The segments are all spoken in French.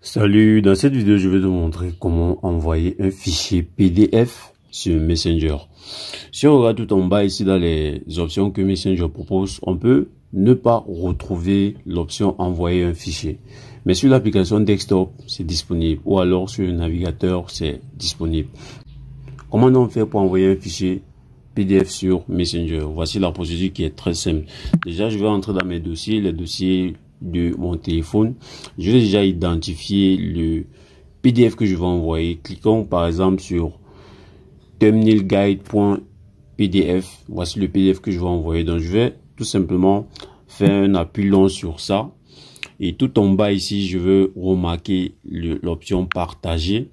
Salut, dans cette vidéo je vais te montrer comment envoyer un fichier PDF sur Messenger. Si on regarde tout en bas ici dans les options que Messenger propose, on peut ne pas retrouver l'option envoyer un fichier. Mais sur l'application desktop, c'est disponible. Ou alors sur le navigateur, c'est disponible. Comment on fait pour envoyer un fichier PDF sur Messenger Voici la procédure qui est très simple. Déjà, je vais entrer dans mes dossiers, les dossiers de mon téléphone. Je vais déjà identifier le PDF que je vais envoyer. Cliquons par exemple sur terminalguide.pdf. Voici le PDF que je vais envoyer. Donc je vais tout simplement faire un appui long sur ça. Et tout en bas ici, je veux remarquer l'option partager.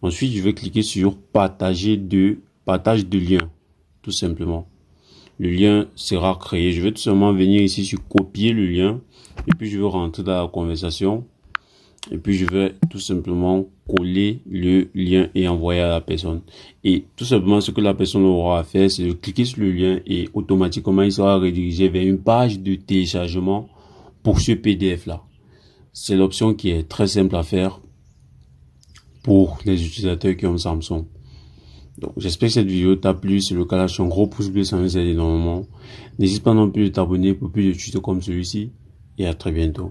Ensuite, je vais cliquer sur partager de partage de lien, tout simplement le lien sera créé. Je vais tout simplement venir ici sur copier le lien et puis je vais rentrer dans la conversation et puis je vais tout simplement coller le lien et envoyer à la personne. Et tout simplement ce que la personne aura à faire, c'est de cliquer sur le lien et automatiquement il sera redirigé vers une page de téléchargement pour ce PDF là. C'est l'option qui est très simple à faire pour les utilisateurs qui ont Samsung. Donc j'espère que cette vidéo t'a plu. Si le cas, lâche un gros pouce bleu, ça nous le énormément. N'hésite pas non plus de t'abonner pour plus de tutos comme celui-ci. Et à très bientôt.